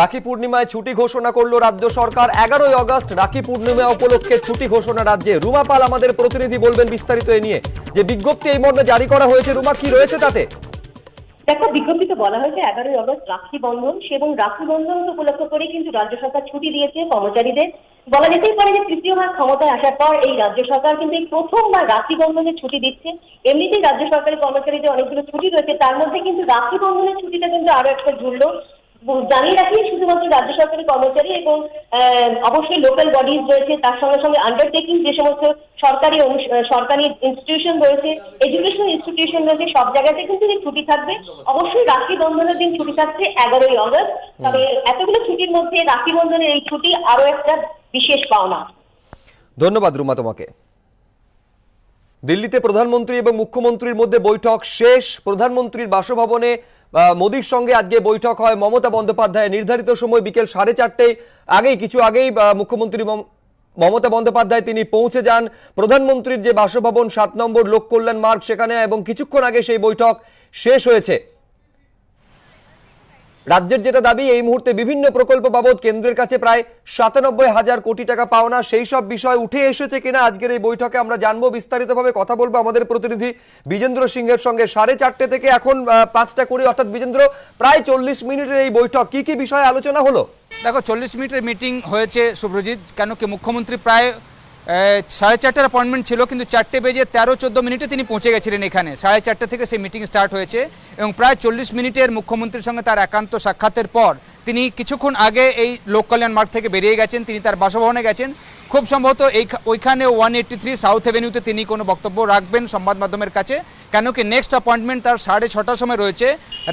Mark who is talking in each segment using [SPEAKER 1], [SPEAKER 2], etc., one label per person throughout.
[SPEAKER 1] রাখি পূর্ণিমায় ছুটি ঘোষণা করলো রাজ্য সরকার এগারোই অগস্ট রাখি পূর্ণিমা উপলক্ষে ছুটি ঘোষণা রাজ্যে রুমা পাল আমাদের প্রতিনিধি বলবেন বিস্তারিত এ নিয়ে যে বিজ্ঞপ্তি এই মর্মে জারি করা হয়েছে রুমা কি রয়েছে তাতে
[SPEAKER 2] দেখো বিজ্ঞপ্তিতে বলা হয়েছে এগারোই অগস্ট রাখি বন্ধন এবং রাখি বন্ধন উপলক্ষ করে কিন্তু রাজ্য সরকার ছুটি দিয়েছে কর্মচারীদের বলা যেতেই পারে যে তৃতীয় ভাগ ক্ষমতায় আসার পর এই রাজ্য সরকার কিন্তু এই প্রথমবার রাখি বন্ধনের ছুটি দিচ্ছে এমনিতেই রাজ্য সরকারের কর্মচারীদের অনেকগুলো ছুটি রয়েছে তার মধ্যে কিন্তু রাখি বন্ধনের ছুটিটা কিন্তু আরো একটা ঝুললো জানিয়ে রাখি শুধুমাত্র রাজ্য সরকারি কর্মচারী এবং অবশ্যই লোকাল বডিজ রয়েছে তার সঙ্গে সঙ্গে আন্ডারটেকিং যে সমস্ত সরকারি সরকারি ইনস্টিটিউশন রয়েছে এডুকেশন ইনস্টিটিউশন রয়েছে সব জায়গাতে কিন্তু ছুটি থাকবে অবশ্যই রাখি বন্ধনের দিন ছুটি থাকছে এগারোই অগস্ট তবে এতগুলো ছুটির মধ্যে রাখি বন্ধনের এই ছুটি আরো একটা বিশেষ পাওনা
[SPEAKER 1] ধন্যবাদ রুমা তোমাকে দিল্লিতে প্রধানমন্ত্রী এবং মুখ্যমন্ত্রীর মধ্যে বৈঠক শেষ প্রধানমন্ত্রীর বাসভবনে মোদীর সঙ্গে আজকে বৈঠক হয় মমতা বন্দ্যোপাধ্যায় নির্ধারিত সময় বিকেল সাড়ে চারটে আগেই কিছু আগেই মুখ্যমন্ত্রী মমতা বন্দ্যোপাধ্যায় তিনি পৌঁছে যান প্রধানমন্ত্রীর যে বাসভবন সাত নম্বর লোক কল্যাণ মার্গ সেখানে এবং কিছুক্ষণ আগে সেই বৈঠক শেষ হয়েছে রাজ্যের যেটা দাবি এই মুহূর্তে বিভিন্ন প্রকল্প বাবদ কেন্দ্রের কাছে প্রায় সাতানব্বই হাজার কোটি টাকা পাওনা সেই সব বিষয় উঠে এসেছে কিনা আজকের এই বৈঠকে আমরা জানবো বিস্তারিতভাবে কথা বলবো আমাদের প্রতিনিধি বিজেন্দ্র সিংহের সঙ্গে সাড়ে চারটে থেকে এখন পাঁচটা কুড়ি অর্থাৎ বিজেন্দ্র প্রায় চল্লিশ মিনিটের এই বৈঠক কি কি বিষয়ে
[SPEAKER 3] আলোচনা হলো দেখো চল্লিশ মিনিটের মিটিং হয়েছে শুভ্রজিৎ কেন কি মুখ্যমন্ত্রী প্রায় সাড়ে চারটার অ্যাপয়েন্টমেন্ট ছিল কিন্তু চারটে বেজে তেরো চোদ্দো মিনিটে তিনি পৌঁছে গেছিলেন এখানে সাড়ে চারটে থেকে সেই মিটিং স্টার্ট হয়েছে এবং প্রায় চল্লিশ মিনিটের মুখ্যমন্ত্রীর সঙ্গে তার একান্ত সাক্ষাতের পর তিনি কিছুক্ষণ আগে এই লোক কল্যাণ মার্গ থেকে বেরিয়ে গেছেন তিনি তার বাসভবনে গেছেন খুব সম্ভবত এই ওইখানে ওয়ান এইটি থ্রি সাউথ এভিনিউতে তিনি কোনো বক্তব্য রাখবেন সংবাদ মাধ্যমের কাছে কেন কি নেক্সট অ্যাপয়েন্টমেন্ট তার সাড়ে ছটার সময় রয়েছে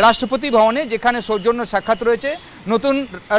[SPEAKER 3] রাষ্ট্রপতি ভবনে যেখানে সৌজন্য সাক্ষাৎ রয়েছে নতুন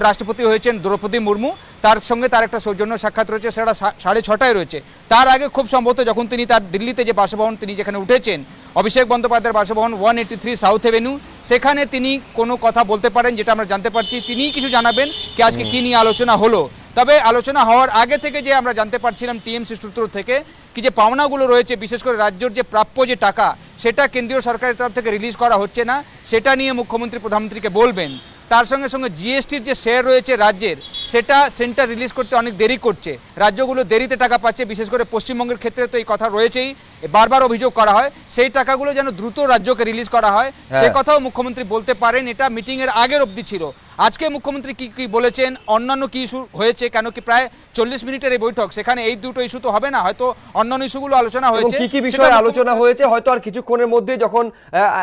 [SPEAKER 3] রাষ্ট্রপতি হয়েছেন দ্রৌপদী মুর্মু তার সঙ্গে তার একটা সৌজন্য সাক্ষাৎ রয়েছে সেটা সাড়ে ছটায় রয়েছে তার আগে খুব সম্ভবত যখন তিনি তার দিল্লিতে যে বাসভবন তিনি যেখানে উঠেছেন অভিষেক বন্দ্যোপাধ্যায়ের বাসভবন one eighty three south avenue সেখানে তিনি কোনো কথা বলতে পারেন যেটা আমরা জানতে পারছি তিনিই কিছু জানাবেন কি আজকে কী নিয়ে আলোচনা হলো তবে আলোচনা হওয়ার আগে থেকে যে আমরা জানতে পারছিলাম টিএমসি সূত্র থেকে কি যে পাওনাগুলো রয়েছে বিশেষ করে রাজ্যর যে প্রাপ্য যে টাকা সেটা কেন্দ্রীয় সরকারের তরফ থেকে রিলিজ করা হচ্ছে না সেটা নিয়ে মুখ্যমন্ত্রী প্রধানমন্ত্রীকে বলবেন তার সঙ্গে সঙ্গে জিএসটির যে শেয়ার রয়েছে রাজ্যের সেটা সেন্টার রিলিজ করতে অনেক দেরি করছে রাজ্যগুলো দেরিতে টাকা পাচ্ছে বিশেষ করে পশ্চিমবঙ্গের ক্ষেত্রে তো এই কথা রয়েছেই বারবার অভিযোগ করা হয় সেই টাকাগুলো যেন দ্রুত রাজ্যকে রিলিজ করা হয় হ্যাঁ। সে কথাও মুখ্যমন্ত্রী বলতে পারেন এটা মিটিংয়ের আগের অবধি ছিল আজকে মুখ্যমন্ত্রী কি কি বলেছেন অন্যান্য কি ইস্যু হয়েছে কেন কি প্রায় চল্লিশ মিনিটের এই বৈঠক সেখানে এই দুটো ইস্যু তো হবে না হয়তো অন্যান্য ইস্যুগুলো আলোচনা হয়েছে কি কি বিষয়ে আলোচনা
[SPEAKER 1] হয়েছে হয়তো আর কিছুক্ষণের মধ্যে যখন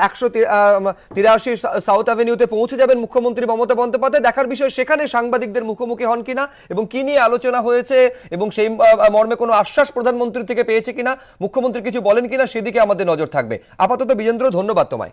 [SPEAKER 1] একশো তিরাশি সাউথ অ্যাভিনিউতে পৌঁছে যাবেন মুখ্যমন্ত্রী মমতা বন্দ্যোপাধ্যায় দেখার বিষয় সেখানে সাংবাদিকদের মুখোমুখি মুখোমুখি হন কিনা এবং কি নিয়ে আলোচনা হয়েছে এবং সেই মর্মে কোনো আশ্বাস প্রধানমন্ত্রী থেকে পেয়েছে কিনা মুখ্যমন্ত্রী কিছু বলেন কিনা সেদিকে আমাদের নজর থাকবে আপাতত বিজেন্দ্র ধন্যবাদ তোমায়